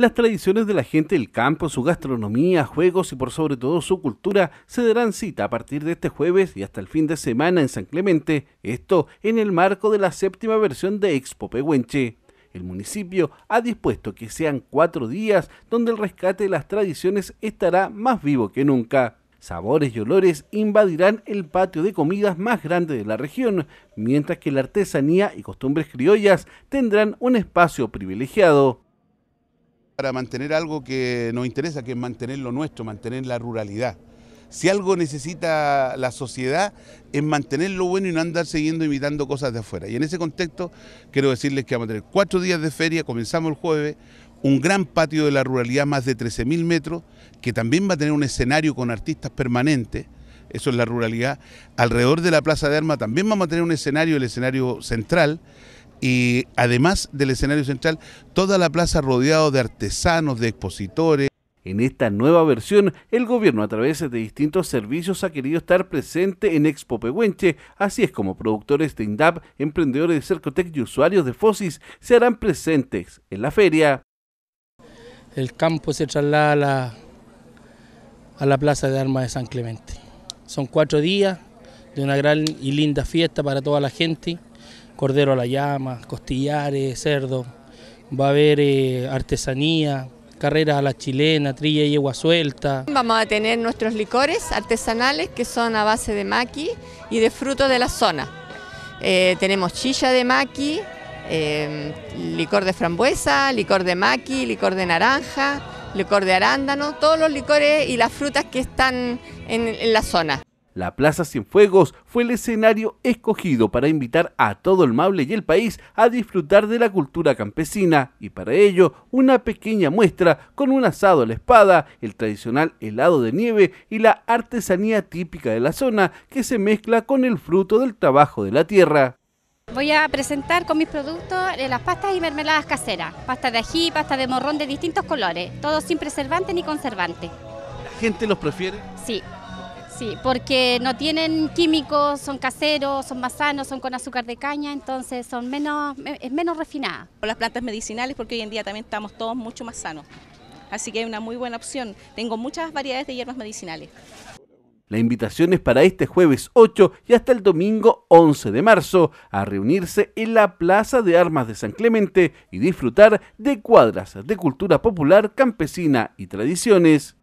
Las tradiciones de la gente del campo, su gastronomía, juegos y por sobre todo su cultura se darán cita a partir de este jueves y hasta el fin de semana en San Clemente, esto en el marco de la séptima versión de Expo Pehuenche. El municipio ha dispuesto que sean cuatro días donde el rescate de las tradiciones estará más vivo que nunca. Sabores y olores invadirán el patio de comidas más grande de la región, mientras que la artesanía y costumbres criollas tendrán un espacio privilegiado para mantener algo que nos interesa, que es mantener lo nuestro, mantener la ruralidad. Si algo necesita la sociedad es mantener lo bueno y no andar siguiendo imitando cosas de afuera. Y en ese contexto quiero decirles que vamos a tener cuatro días de feria, comenzamos el jueves, un gran patio de la ruralidad, más de 13.000 metros, que también va a tener un escenario con artistas permanentes, eso es la ruralidad. Alrededor de la Plaza de Armas también vamos a tener un escenario, el escenario central, y además del escenario central, toda la plaza rodeado de artesanos, de expositores. En esta nueva versión, el gobierno a través de distintos servicios ha querido estar presente en Expo Pehuenche, así es como productores de INDAP, emprendedores de Cercotec y usuarios de FOSIS se harán presentes en la feria. El campo se traslada a la Plaza de Armas de San Clemente. Son cuatro días, de una gran y linda fiesta para toda la gente. Cordero a la llama, costillares, cerdo. Va a haber eh, artesanía, carrera a la chilena, trilla y yegua suelta. Vamos a tener nuestros licores artesanales que son a base de maqui y de frutos de la zona. Eh, tenemos chilla de maqui, eh, licor de frambuesa, licor de maqui, licor de naranja, licor de arándano, todos los licores y las frutas que están en la zona. La Plaza sin fuegos fue el escenario escogido para invitar a todo el Mable y el país a disfrutar de la cultura campesina y para ello una pequeña muestra con un asado a la espada, el tradicional helado de nieve y la artesanía típica de la zona que se mezcla con el fruto del trabajo de la tierra. Voy a presentar con mis productos eh, las pastas y mermeladas caseras, pasta de ají, pasta de morrón de distintos colores, todo sin preservante ni conservante. ¿La gente los prefiere? Sí, Sí, porque no tienen químicos, son caseros, son más sanos, son con azúcar de caña, entonces son menos, es menos refinada. Las plantas medicinales, porque hoy en día también estamos todos mucho más sanos. Así que es una muy buena opción. Tengo muchas variedades de hierbas medicinales. La invitación es para este jueves 8 y hasta el domingo 11 de marzo a reunirse en la Plaza de Armas de San Clemente y disfrutar de cuadras de cultura popular, campesina y tradiciones.